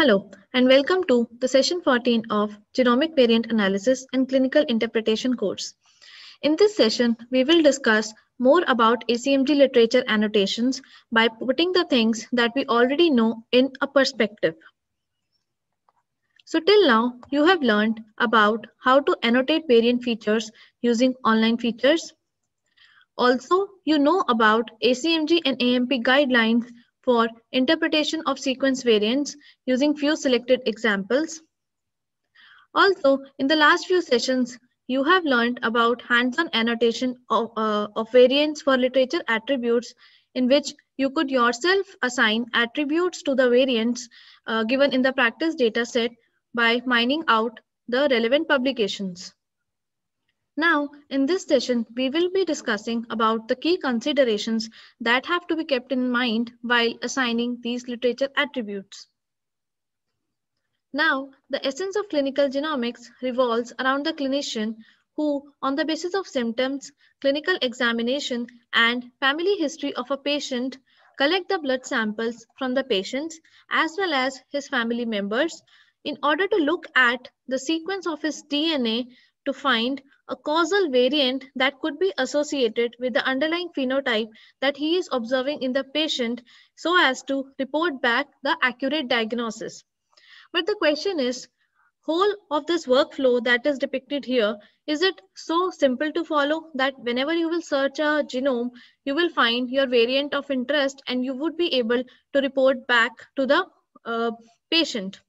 Hello and welcome to the session 14 of Genomic Variant Analysis and Clinical Interpretation course. In this session, we will discuss more about ACMG literature annotations by putting the things that we already know in a perspective. So till now, you have learned about how to annotate variant features using online features. Also, you know about ACMG and AMP guidelines for interpretation of sequence variants using few selected examples. Also, in the last few sessions, you have learned about hands-on annotation of, uh, of variants for literature attributes in which you could yourself assign attributes to the variants uh, given in the practice dataset by mining out the relevant publications. Now, in this session, we will be discussing about the key considerations that have to be kept in mind while assigning these literature attributes. Now, the essence of clinical genomics revolves around the clinician who, on the basis of symptoms, clinical examination, and family history of a patient, collect the blood samples from the patients as well as his family members in order to look at the sequence of his DNA to find a causal variant that could be associated with the underlying phenotype that he is observing in the patient so as to report back the accurate diagnosis. But the question is, whole of this workflow that is depicted here, is it so simple to follow that whenever you will search a genome, you will find your variant of interest and you would be able to report back to the uh, patient?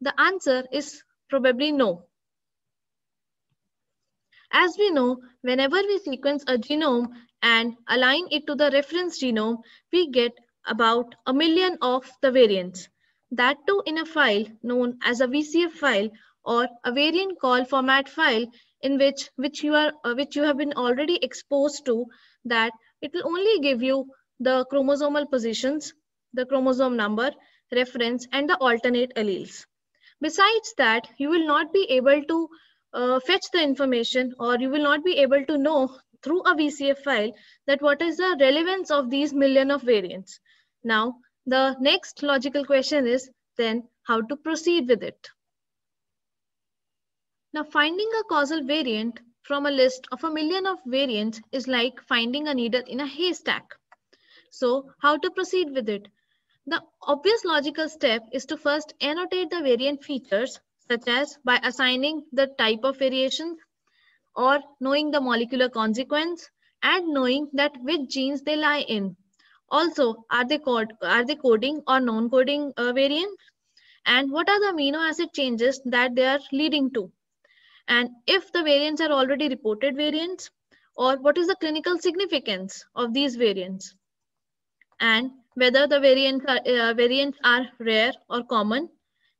The answer is probably no. As we know, whenever we sequence a genome and align it to the reference genome, we get about a million of the variants. That too in a file known as a VCF file or a variant call format file in which, which, you, are, uh, which you have been already exposed to that it will only give you the chromosomal positions, the chromosome number, reference, and the alternate alleles. Besides that, you will not be able to uh, fetch the information or you will not be able to know through a VCF file that what is the relevance of these million of variants. Now, the next logical question is then how to proceed with it. Now, finding a causal variant from a list of a million of variants is like finding a needle in a haystack. So how to proceed with it? The obvious logical step is to first annotate the variant features such as by assigning the type of variations or knowing the molecular consequence and knowing that which genes they lie in. Also, are they, code, are they coding or non-coding uh, variants? And what are the amino acid changes that they are leading to? And if the variants are already reported variants, or what is the clinical significance of these variants? And whether the variants are, uh, variants are rare or common,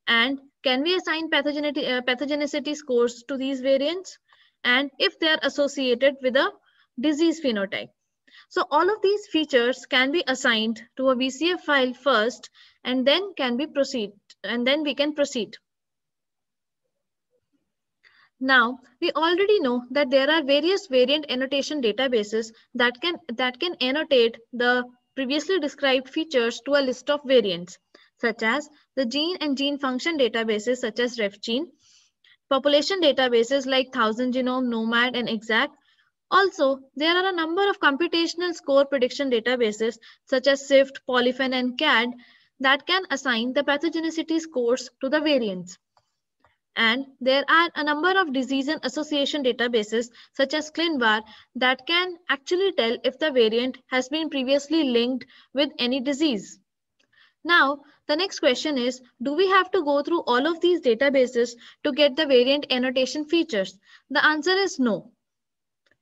and can we assign pathogenicity, uh, pathogenicity scores to these variants? And if they are associated with a disease phenotype. So all of these features can be assigned to a VCF file first and then can be proceed and then we can proceed. Now, we already know that there are various variant annotation databases that can, that can annotate the previously described features to a list of variants such as the gene and gene function databases such as RefGene, population databases like Thousand Genome, Nomad, and Exact. Also, there are a number of computational score prediction databases such as SIFT, Polyphen, and CAD that can assign the pathogenicity scores to the variants. And there are a number of disease and association databases such as ClinVar that can actually tell if the variant has been previously linked with any disease. Now, the next question is, do we have to go through all of these databases to get the variant annotation features? The answer is no.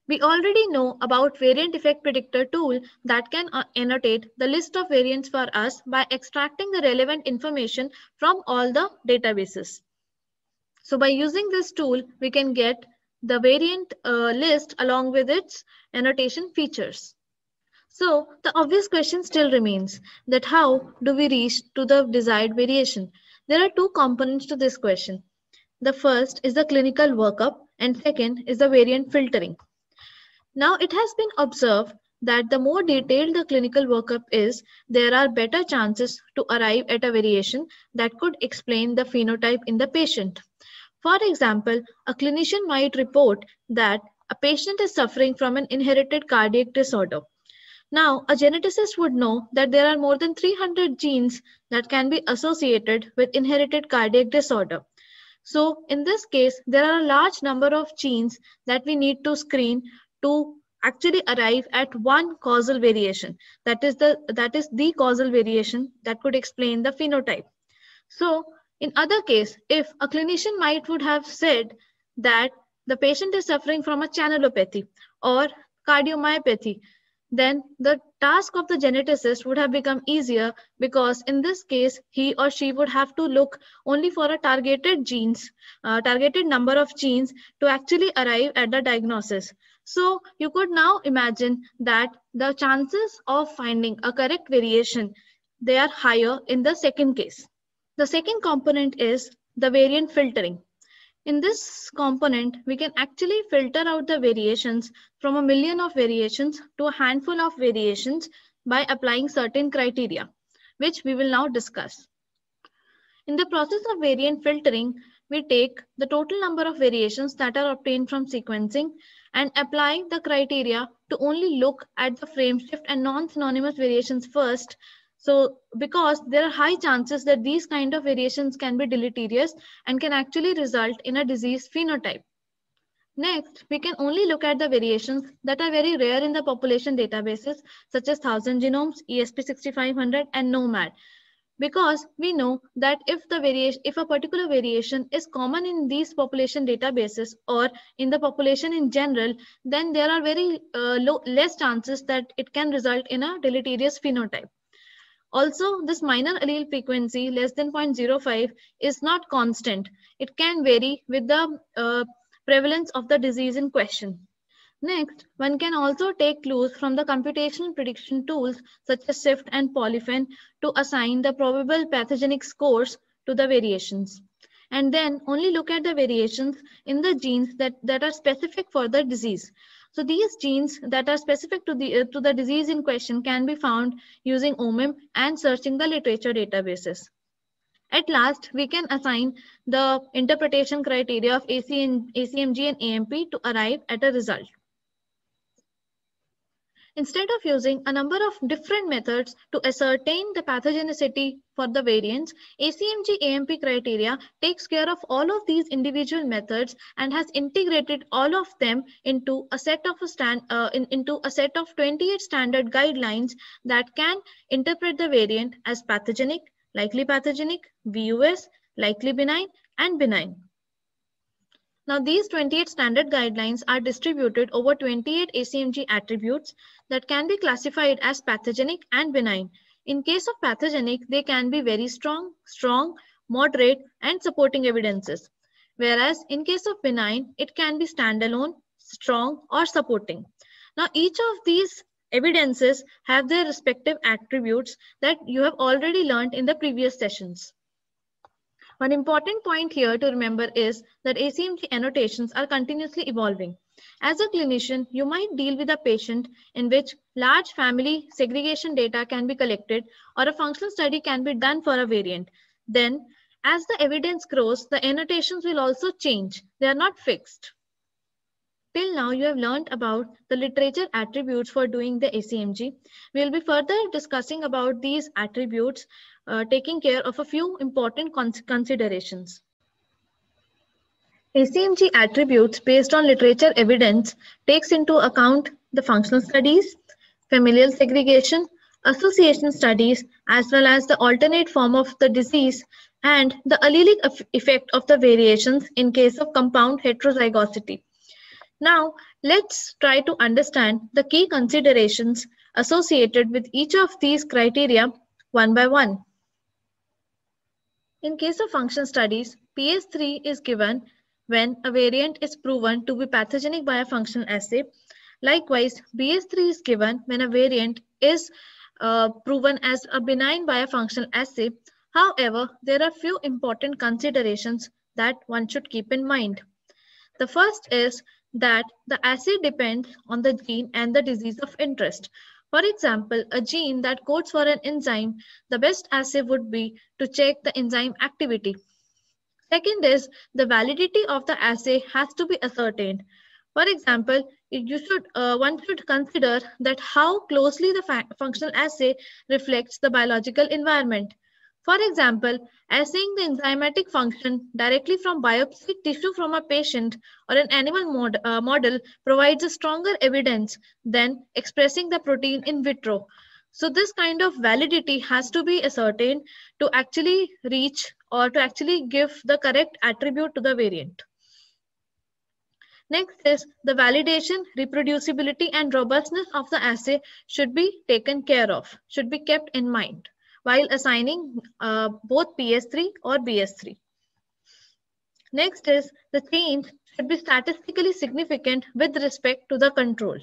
We already know about variant effect predictor tool that can uh, annotate the list of variants for us by extracting the relevant information from all the databases. So by using this tool, we can get the variant uh, list along with its annotation features. So the obvious question still remains that how do we reach to the desired variation? There are two components to this question. The first is the clinical workup and second is the variant filtering. Now it has been observed that the more detailed the clinical workup is, there are better chances to arrive at a variation that could explain the phenotype in the patient. For example, a clinician might report that a patient is suffering from an inherited cardiac disorder. Now, a geneticist would know that there are more than 300 genes that can be associated with inherited cardiac disorder. So in this case, there are a large number of genes that we need to screen to actually arrive at one causal variation. That is the, that is the causal variation that could explain the phenotype. So in other case, if a clinician might would have said that the patient is suffering from a channelopathy or cardiomyopathy, then the task of the geneticist would have become easier because in this case, he or she would have to look only for a targeted genes, uh, targeted number of genes to actually arrive at the diagnosis. So you could now imagine that the chances of finding a correct variation, they are higher in the second case. The second component is the variant filtering. In this component, we can actually filter out the variations from a million of variations to a handful of variations by applying certain criteria, which we will now discuss. In the process of variant filtering, we take the total number of variations that are obtained from sequencing and apply the criteria to only look at the frame shift and non-synonymous variations first so because there are high chances that these kind of variations can be deleterious and can actually result in a disease phenotype. Next, we can only look at the variations that are very rare in the population databases such as 1000 Genomes, ESP 6500 and NOMAD because we know that if the variation if a particular variation is common in these population databases or in the population in general then there are very uh, low less chances that it can result in a deleterious phenotype also, this minor allele frequency less than 0.05 is not constant. It can vary with the uh, prevalence of the disease in question. Next, one can also take clues from the computational prediction tools such as SIFT and Polyphen to assign the probable pathogenic scores to the variations. And then only look at the variations in the genes that, that are specific for the disease. So these genes that are specific to the, uh, to the disease in question can be found using OMIM and searching the literature databases. At last, we can assign the interpretation criteria of ACN, ACMG and AMP to arrive at a result. Instead of using a number of different methods to ascertain the pathogenicity for the variants, ACMG-AMP criteria takes care of all of these individual methods and has integrated all of them into a set of a stand, uh, in, into a set of 28 standard guidelines that can interpret the variant as pathogenic, likely pathogenic, VUS, likely benign, and benign. Now these 28 standard guidelines are distributed over 28 ACMG attributes that can be classified as pathogenic and benign. In case of pathogenic, they can be very strong, strong, moderate, and supporting evidences. Whereas in case of benign, it can be standalone, strong, or supporting. Now each of these evidences have their respective attributes that you have already learned in the previous sessions. One important point here to remember is that ACMG annotations are continuously evolving. As a clinician, you might deal with a patient in which large family segregation data can be collected or a functional study can be done for a variant. Then, as the evidence grows, the annotations will also change. They are not fixed. Till now, you have learned about the literature attributes for doing the ACMG. We'll be further discussing about these attributes uh, taking care of a few important cons considerations. ACMG attributes based on literature evidence takes into account the functional studies, familial segregation, association studies, as well as the alternate form of the disease and the allelic effect of the variations in case of compound heterozygosity. Now, let's try to understand the key considerations associated with each of these criteria one by one. In case of function studies, PS3 is given when a variant is proven to be pathogenic by a functional assay. Likewise, BS3 is given when a variant is uh, proven as a benign by a functional assay. However, there are few important considerations that one should keep in mind. The first is that the assay depends on the gene and the disease of interest. For example, a gene that codes for an enzyme, the best assay would be to check the enzyme activity. Second is the validity of the assay has to be ascertained. For example, you should uh, one should consider that how closely the functional assay reflects the biological environment. For example, assaying the enzymatic function directly from biopsy tissue from a patient or an animal mod, uh, model provides a stronger evidence than expressing the protein in vitro. So this kind of validity has to be ascertained to actually reach or to actually give the correct attribute to the variant. Next is the validation, reproducibility and robustness of the assay should be taken care of, should be kept in mind while assigning uh, both PS3 or BS3. Next is the change should be statistically significant with respect to the control.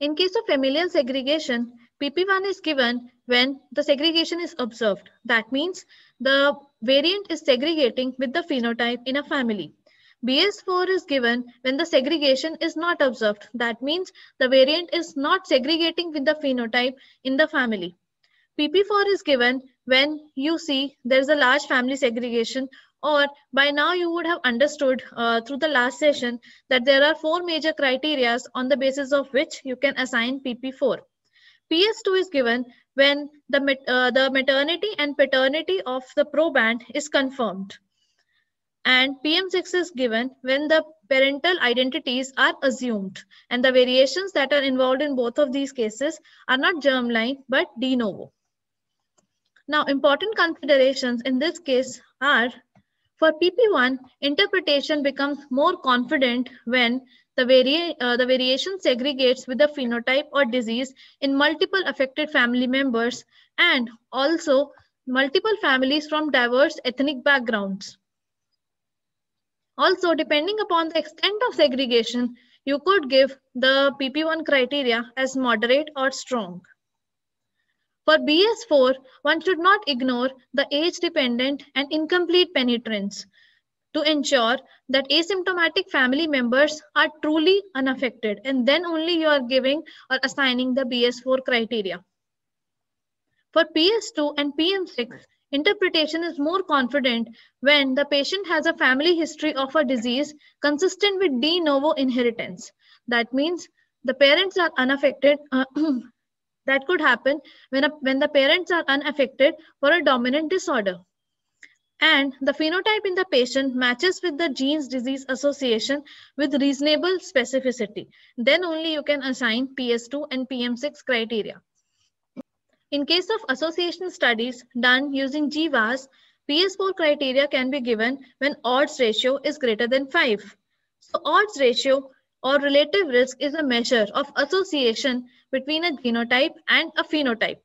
In case of familial segregation, PP1 is given when the segregation is observed. That means the variant is segregating with the phenotype in a family. BS4 is given when the segregation is not observed. That means the variant is not segregating with the phenotype in the family. PP4 is given when you see there's a large family segregation or by now you would have understood uh, through the last session that there are four major criterias on the basis of which you can assign PP4. PS2 is given when the, uh, the maternity and paternity of the proband is confirmed. And PM6 is given when the parental identities are assumed. And the variations that are involved in both of these cases are not germline, but de novo. Now, important considerations in this case are for PP1, interpretation becomes more confident when the, vari uh, the variation segregates with the phenotype or disease in multiple affected family members and also multiple families from diverse ethnic backgrounds. Also, depending upon the extent of segregation, you could give the PP1 criteria as moderate or strong. For BS4, one should not ignore the age-dependent and incomplete penetrance to ensure that asymptomatic family members are truly unaffected and then only you are giving or assigning the BS4 criteria. For PS2 and PM6, Interpretation is more confident when the patient has a family history of a disease consistent with de novo inheritance. That means the parents are unaffected. Uh, that could happen when, a, when the parents are unaffected for a dominant disorder. And the phenotype in the patient matches with the genes disease association with reasonable specificity. Then only you can assign PS2 and PM6 criteria. In case of association studies done using GWAS, PS4 criteria can be given when odds ratio is greater than 5. So odds ratio or relative risk is a measure of association between a genotype and a phenotype.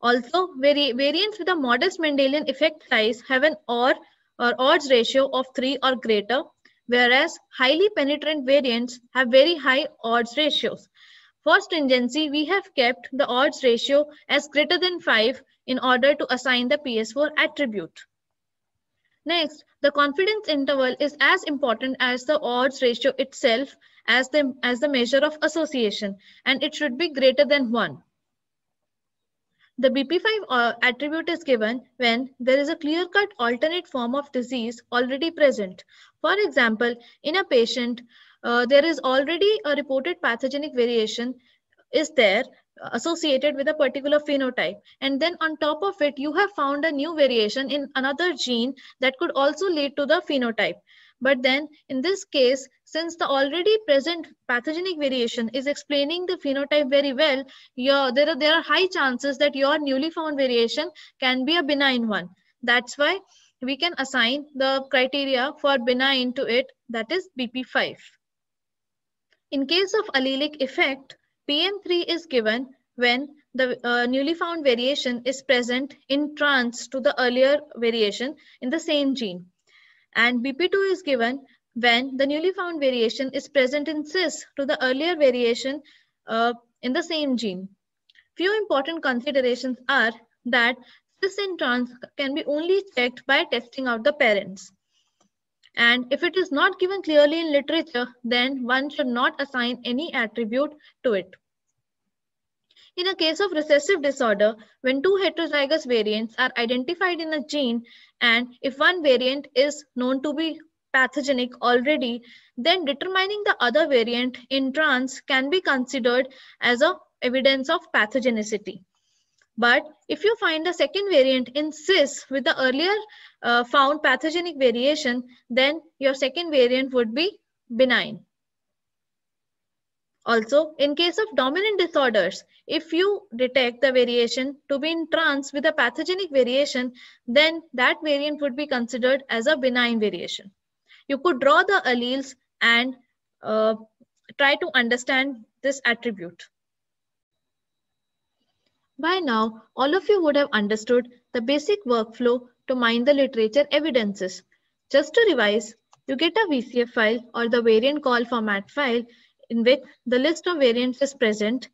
Also, vari variants with a modest Mendelian effect size have an OR or odds ratio of 3 or greater, whereas highly penetrant variants have very high odds ratios. For stringency, we have kept the odds ratio as greater than 5 in order to assign the PS4 attribute. Next, the confidence interval is as important as the odds ratio itself as the, as the measure of association and it should be greater than 1. The BP5 uh, attribute is given when there is a clear-cut alternate form of disease already present. For example, in a patient uh, there is already a reported pathogenic variation is there uh, associated with a particular phenotype and then on top of it you have found a new variation in another gene that could also lead to the phenotype but then in this case since the already present pathogenic variation is explaining the phenotype very well your there are there are high chances that your newly found variation can be a benign one that's why we can assign the criteria for benign to it that is bp5 in case of allelic effect, PM3 is given when the uh, newly found variation is present in trans to the earlier variation in the same gene. And BP2 is given when the newly found variation is present in cis to the earlier variation uh, in the same gene. Few important considerations are that cis and trans can be only checked by testing out the parents. And if it is not given clearly in literature, then one should not assign any attribute to it. In a case of recessive disorder, when two heterozygous variants are identified in a gene, and if one variant is known to be pathogenic already, then determining the other variant in trans can be considered as a evidence of pathogenicity. But if you find a second variant in cis with the earlier uh, found pathogenic variation, then your second variant would be benign. Also, in case of dominant disorders, if you detect the variation to be in trans with a pathogenic variation, then that variant would be considered as a benign variation. You could draw the alleles and uh, try to understand this attribute. By now, all of you would have understood the basic workflow to mine the literature evidences. Just to revise, you get a VCF file or the variant call format file in which the list of variants is present.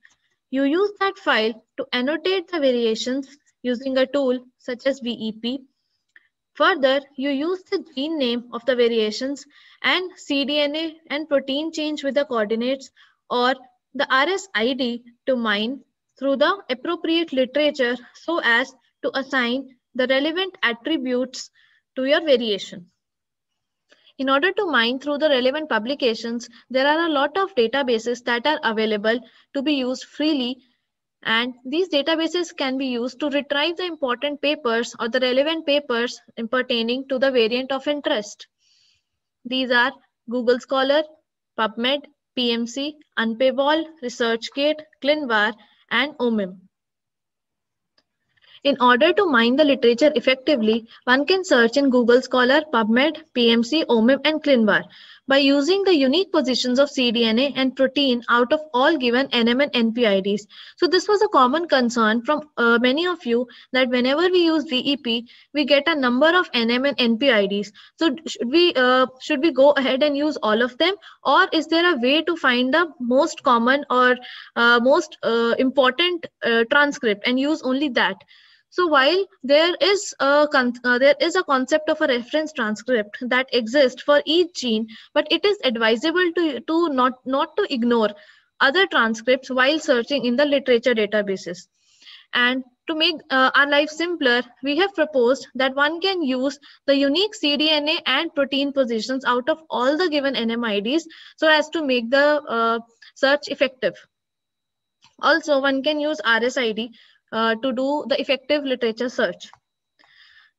You use that file to annotate the variations using a tool such as VEP. Further, you use the gene name of the variations and cDNA and protein change with the coordinates or the RSID to mine through the appropriate literature so as to assign the relevant attributes to your variation. In order to mine through the relevant publications, there are a lot of databases that are available to be used freely and these databases can be used to retrieve the important papers or the relevant papers pertaining to the variant of interest. These are Google Scholar, PubMed, PMC, Unpaywall, ResearchGate, ClinVar, and OMIM. In order to mine the literature effectively, one can search in Google Scholar, PubMed, PMC, OMIM, and ClinVar by using the unique positions of cDNA and protein out of all given NM and NPIDs. So this was a common concern from uh, many of you that whenever we use VEP, we get a number of NM and NPIDs. So should we uh, should we go ahead and use all of them, or is there a way to find the most common or uh, most uh, important uh, transcript and use only that? So while there is a uh, there is a concept of a reference transcript that exists for each gene, but it is advisable to to not not to ignore other transcripts while searching in the literature databases. And to make uh, our life simpler, we have proposed that one can use the unique cDNA and protein positions out of all the given NMIDs so as to make the uh, search effective. Also, one can use RSID uh, to do the effective literature search.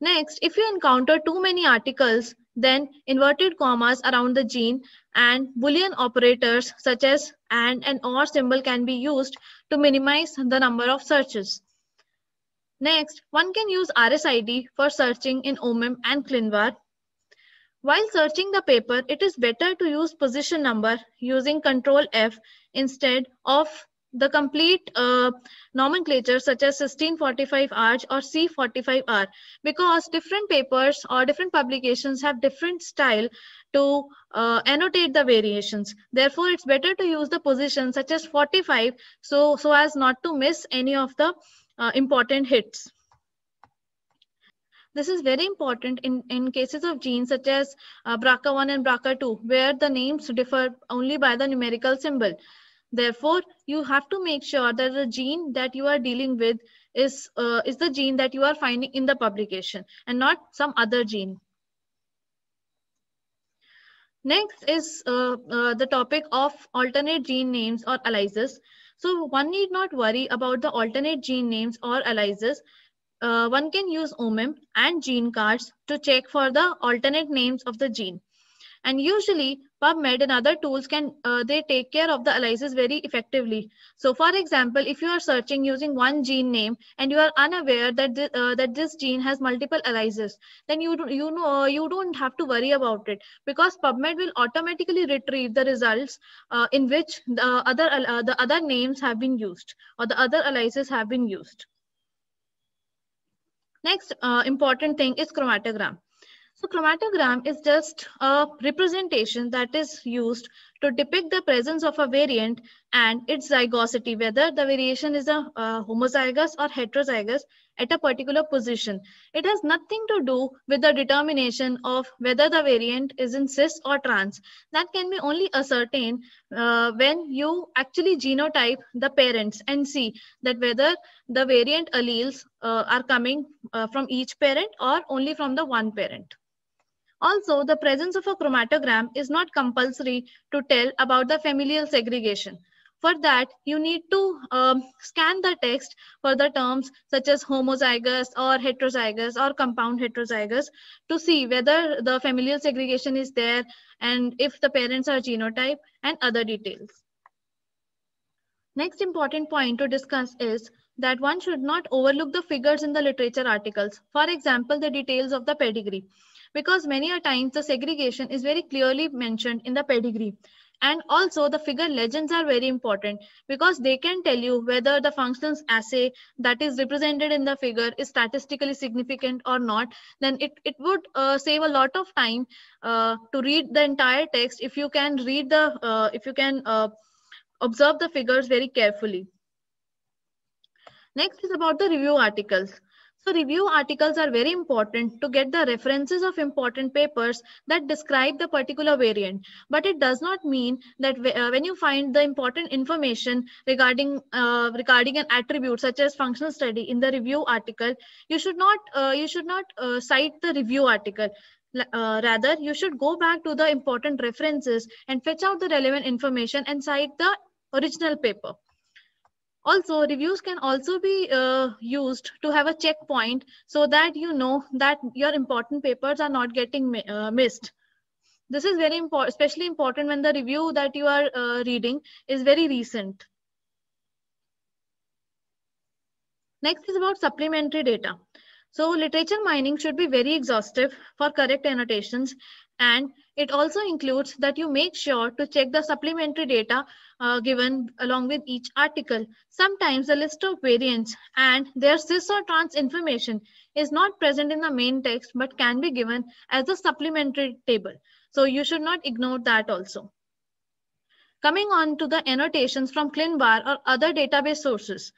Next, if you encounter too many articles, then inverted commas around the gene and Boolean operators such as and and or symbol can be used to minimize the number of searches. Next, one can use RSID for searching in OMIM and ClinVar. While searching the paper, it is better to use position number using Control F instead of the complete uh, nomenclature such as 1645R or C45R because different papers or different publications have different style to uh, annotate the variations. Therefore, it's better to use the position such as 45 so, so as not to miss any of the uh, important hits. This is very important in, in cases of genes such as uh, BRCA1 and BRCA2 where the names differ only by the numerical symbol. Therefore, you have to make sure that the gene that you are dealing with is, uh, is the gene that you are finding in the publication and not some other gene. Next is uh, uh, the topic of alternate gene names or alleles. So one need not worry about the alternate gene names or alleles. Uh, one can use OMIM and gene cards to check for the alternate names of the gene and usually PubMed and other tools can uh, they take care of the aliases very effectively. So, for example, if you are searching using one gene name and you are unaware that th uh, that this gene has multiple aliases, then you do, you know you don't have to worry about it because PubMed will automatically retrieve the results uh, in which the other uh, the other names have been used or the other aliases have been used. Next uh, important thing is chromatogram. So chromatogram is just a representation that is used to depict the presence of a variant and its zygosity, whether the variation is a uh, homozygous or heterozygous at a particular position. It has nothing to do with the determination of whether the variant is in cis or trans. That can be only ascertained uh, when you actually genotype the parents and see that whether the variant alleles uh, are coming uh, from each parent or only from the one parent. Also, the presence of a chromatogram is not compulsory to tell about the familial segregation. For that, you need to um, scan the text for the terms such as homozygous or heterozygous or compound heterozygous to see whether the familial segregation is there and if the parents are genotype and other details. Next important point to discuss is that one should not overlook the figures in the literature articles. For example, the details of the pedigree because many a times the segregation is very clearly mentioned in the pedigree and also the figure legends are very important because they can tell you whether the functions assay that is represented in the figure is statistically significant or not then it, it would uh, save a lot of time uh, to read the entire text if you can read the uh, if you can uh, observe the figures very carefully next is about the review articles so review articles are very important to get the references of important papers that describe the particular variant. But it does not mean that uh, when you find the important information regarding uh, regarding an attribute such as functional study in the review article, you should not uh, you should not uh, cite the review article. Uh, rather, you should go back to the important references and fetch out the relevant information and cite the original paper. Also, reviews can also be uh, used to have a checkpoint so that you know that your important papers are not getting mi uh, missed. This is very important, especially important when the review that you are uh, reading is very recent. Next is about supplementary data. So literature mining should be very exhaustive for correct annotations and it also includes that you make sure to check the supplementary data uh, given along with each article. Sometimes a list of variants and their cis or trans information is not present in the main text but can be given as a supplementary table. So you should not ignore that also. Coming on to the annotations from ClinVar or other database sources.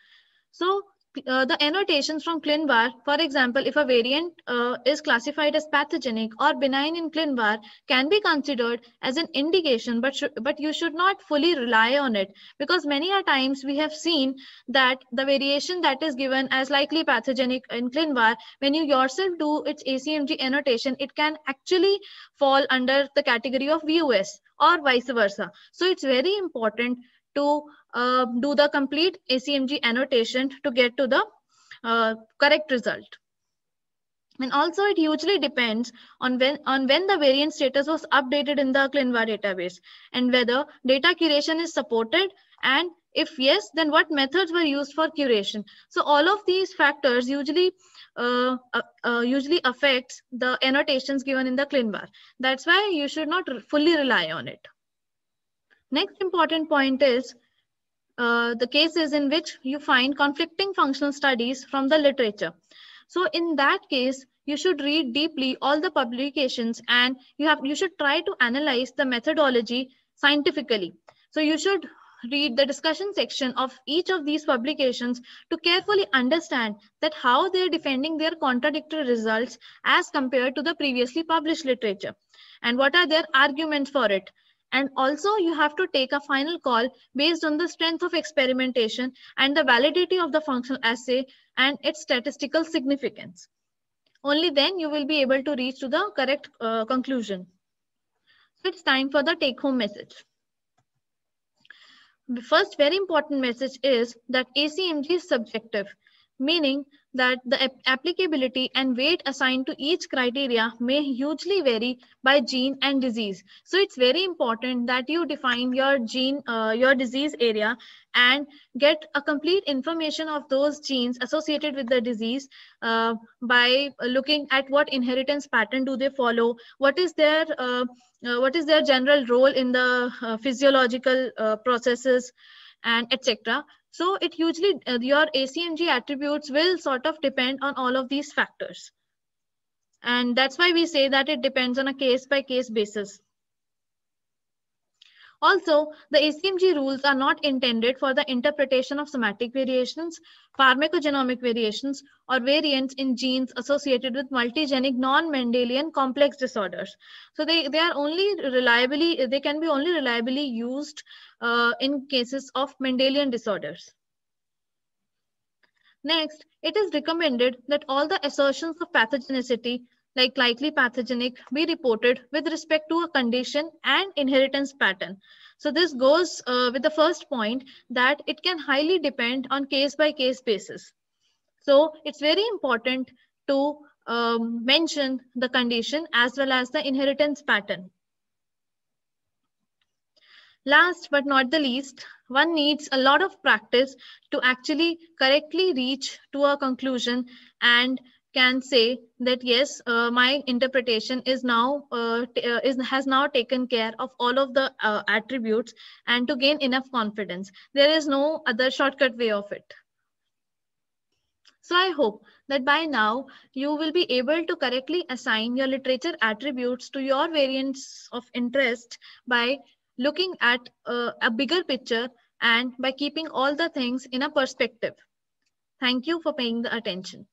So uh, the annotations from ClinVar, for example, if a variant uh, is classified as pathogenic or benign in ClinVar, can be considered as an indication, but, but you should not fully rely on it because many a times we have seen that the variation that is given as likely pathogenic in ClinVar, when you yourself do its ACMG annotation, it can actually fall under the category of VUS or vice versa. So it's very important to uh, do the complete ACMG annotation to get to the uh, correct result. And also it hugely depends on when, on when the variant status was updated in the ClinVar database and whether data curation is supported and if yes, then what methods were used for curation. So all of these factors usually uh, uh, uh usually affects the annotations given in the ClinVar. That's why you should not fully rely on it. Next important point is uh, the cases in which you find conflicting functional studies from the literature. So in that case, you should read deeply all the publications and you have you should try to analyze the methodology scientifically. So you should read the discussion section of each of these publications to carefully understand that how they're defending their contradictory results as compared to the previously published literature and what are their arguments for it and also you have to take a final call based on the strength of experimentation and the validity of the functional assay and its statistical significance. Only then you will be able to reach to the correct uh, conclusion. So it's time for the take home message. The first very important message is that ACMG is subjective, meaning that the applicability and weight assigned to each criteria may hugely vary by gene and disease. So it's very important that you define your gene, uh, your disease area and get a complete information of those genes associated with the disease uh, by looking at what inheritance pattern do they follow, what is their uh, uh what is their general role in the uh, physiological uh, processes, and etc so it usually uh, your ACMG attributes will sort of depend on all of these factors. And that's why we say that it depends on a case by case basis. Also, the ACMG rules are not intended for the interpretation of somatic variations, pharmacogenomic variations, or variants in genes associated with multigenic non-Mendelian complex disorders. So they, they are only reliably, they can be only reliably used uh, in cases of Mendelian disorders. Next, it is recommended that all the assertions of pathogenicity like likely pathogenic be reported with respect to a condition and inheritance pattern. So this goes uh, with the first point that it can highly depend on case by case basis. So it's very important to um, mention the condition as well as the inheritance pattern. Last but not the least, one needs a lot of practice to actually correctly reach to a conclusion and can say that yes uh, my interpretation is now uh, uh, is has now taken care of all of the uh, attributes and to gain enough confidence there is no other shortcut way of it so i hope that by now you will be able to correctly assign your literature attributes to your variants of interest by looking at uh, a bigger picture and by keeping all the things in a perspective thank you for paying the attention